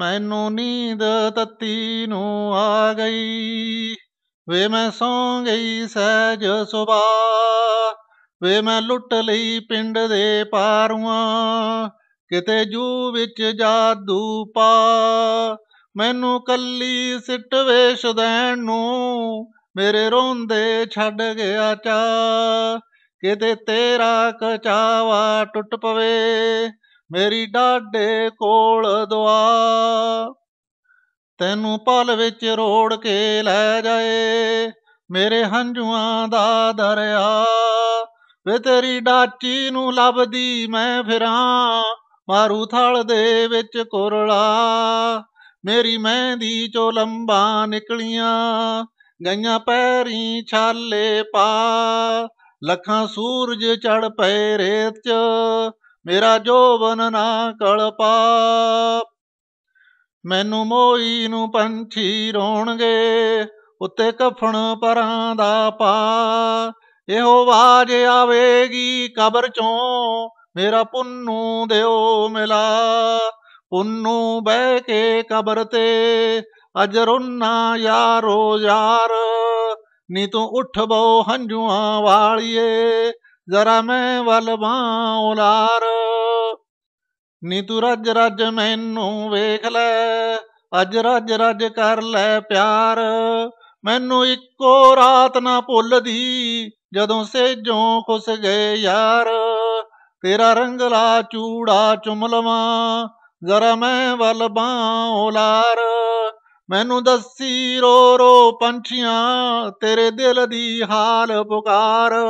ਮੈਨੂੰ ਨੀਂਦ ਤੱਤੀ ਨੂੰ ਆ ਗਈ ਵੇ ਮੈਂ ਸੌਂ ਗਈ ਸਹਿਜ ਸੁਭਾ ਵੇ ਮੈਂ ਲੁੱਟ ਲਈ ਪਿੰਡ ਦੇ ਪਾਰੂਆਂ ਕਿਤੇ ਜੂ ਵਿੱਚ ਜਾਦੂ ਪਾ ਮੈਨੂੰ ਕੱਲੀ ਸਿੱਟ ਵੇਸ਼ ਦੇਣ ਨੂੰ ਮੇਰੇ ਰੋਂਦੇ ਛੱਡ ਗਿਆ ਚਾ ਕਿਤੇ ਤੇਰਾ ਕਚਾਵਾ ਟੁੱਟ ਪਵੇ ਮੇਰੀ ਡਾਡੇ ਕੋਲ ਦੁਆ ਤੈਨੂੰ ਪਲ ਵਿੱਚ ਰੋੜ ਕੇ ਲੈ ਜਾਏ ਮੇਰੇ ਹੰਝੂਆਂ ਦਾ ਦਰਿਆ ਵੇ ਤੇਰੀ ਡਾਟੀ ਨੂੰ ਲੱਭਦੀ ਮੈਂ ਫਿਰਾਂ ਮਾਰੂ ਥਲ ਦੇ ਵਿੱਚ ਕੁਰਲਾ ਮੇਰੀ ਮਹਿੰਦੀ ਚੋ ਲੰਬਾ ਨਿਕਲੀਆਂ ਗਈਆਂ ਪੈਰੀ ਛਾਲੇ ਪਾ ਲੱਖਾਂ ਸੂਰਜ ਚੜ ਪਏ ਰੇਤ ਚ ਮੇਰਾ ਜੋਵਨ ਨਾ ਕਲ ਪਾਪ ਮੈਨੂੰ ਮੋਈ ਨੂੰ ਪੰਛੀ ਰੋਣਗੇ ਉੱਤੇ ਕਫਣ ਪਰਾਂ ਦਾ ਪਾ ਇਹੋ ਆਵਾਜ਼ ਆਵੇਗੀ ਕਬਰ ਚੋਂ ਮੇਰਾ ਪੁੰਨੂ ਦਿਓ ਮਿਲਾ ਪੁੰਨੂ ਬਹਿ ਕੇ ਕਬਰ ਤੇ ਅਜ ਯਾਰੋ ਯਾਰ ਨੀ ਤੂੰ ਉੱਠ ਬੋ ਹੰਝੂਆਂ ਵਾਲੀਏ ਜ਼ਰਾ ਮੈਂ ਵੱਲ ਬਾਂ ਉਲਾਰ ਨੀ ਤੂੰ ਰੱਜ ਰੱਜ ਮੈਨੂੰ ਵੇਖ ਲੈ ਅੱਜ ਰੱਜ ਰੱਜ ਕਰ ਲੈ ਪਿਆਰ ਮੈਨੂੰ ਇੱਕੋ ਰਾਤ ਨਾ ਭੁੱਲਦੀ ਜਦੋਂ ਸੇਜੋਂ ਖੁਸ ਗਏ ਯਾਰ ਤੇਰਾ ਰੰਗਲਾ ਚੂੜਾ ਚੁੰਮ ਲਵਾਂ ਜ਼ਰਾ ਮੈਂ ਵੱਲ ਬਾਂ ਮੈਨੂੰ ਦੱਸੀ ਰੋ ਰੋ ਪੰਛੀਆਂ ਤੇਰੇ ਦਿਲ ਦੀ ਹਾਲ ਪੁਕਾਰ